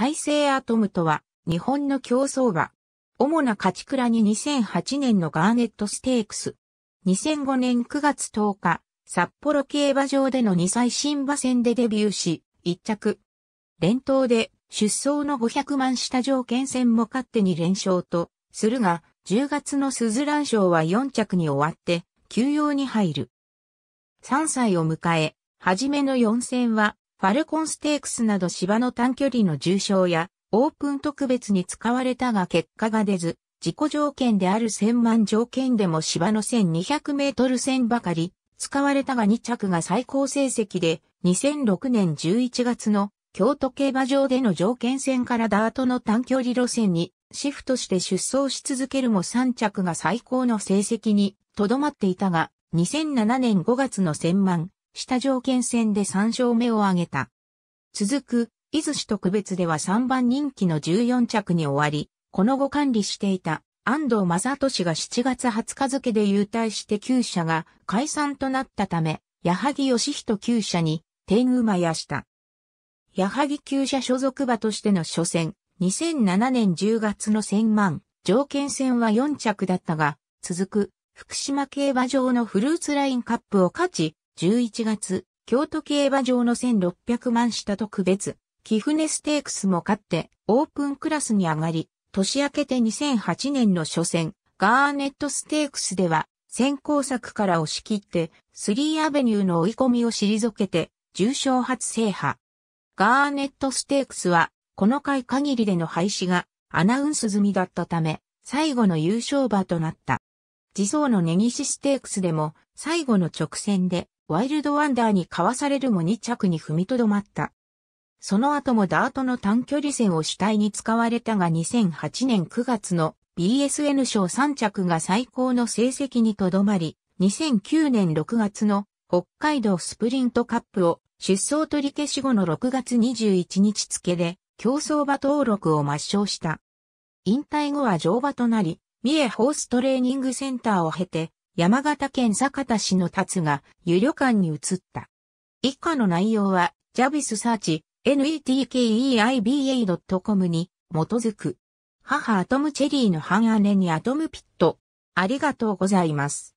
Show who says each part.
Speaker 1: 大成アトムとは、日本の競争馬。主な勝ち倉に2008年のガーネットステークス。2005年9月10日、札幌競馬場での2歳新馬戦でデビューし、1着。連投で出走の500万下条件戦も勝手に連勝と、するが、10月のスズラン賞は4着に終わって、休養に入る。3歳を迎え、初めの4戦は、ファルコンステークスなど芝の短距離の重賞や、オープン特別に使われたが結果が出ず、自己条件である千万条件でも芝の1200メートル線ばかり、使われたが2着が最高成績で、2006年11月の京都競馬場での条件戦からダートの短距離路線にシフトして出走し続けるも3着が最高の成績にとどまっていたが、2007年5月の千万した条件戦で3勝目を挙げた。続く、伊豆市特別では3番人気の14着に終わり、この後管理していた安藤正俊が7月20日付で優退して厩舎が解散となったため、矢作義人厩舎に天馬やした。矢作厩舎所属馬としての初戦、2007年10月の1000万、条件戦は4着だったが、続く、福島競馬場のフルーツラインカップを勝ち、11月、京都競馬場の1600万下特別、フ船ステークスも勝って、オープンクラスに上がり、年明けて2008年の初戦、ガーネットステークスでは、先行作から押し切って、スリーアベニューの追い込みを退けて、重賞初制覇。ガーネットステークスは、この回限りでの廃止がアナウンス済みだったため、最後の優勝馬となった。自走のギシステークスでも、最後の直線で、ワイルドワンダーにかわされるも2着に踏みとどまった。その後もダートの短距離戦を主体に使われたが2008年9月の BSN 賞3着が最高の成績にとどまり、2009年6月の北海道スプリントカップを出走取り消し後の6月21日付で競争馬登録を抹消した。引退後は乗馬となり、三重ホーストレーニングセンターを経て、山形県酒田市の達が湯旅館に移った。以下の内容は、ジャビスサーチ、netkeiba.com に基づく。母アトムチェリーの半姉にアトムピット。ありがとうございます。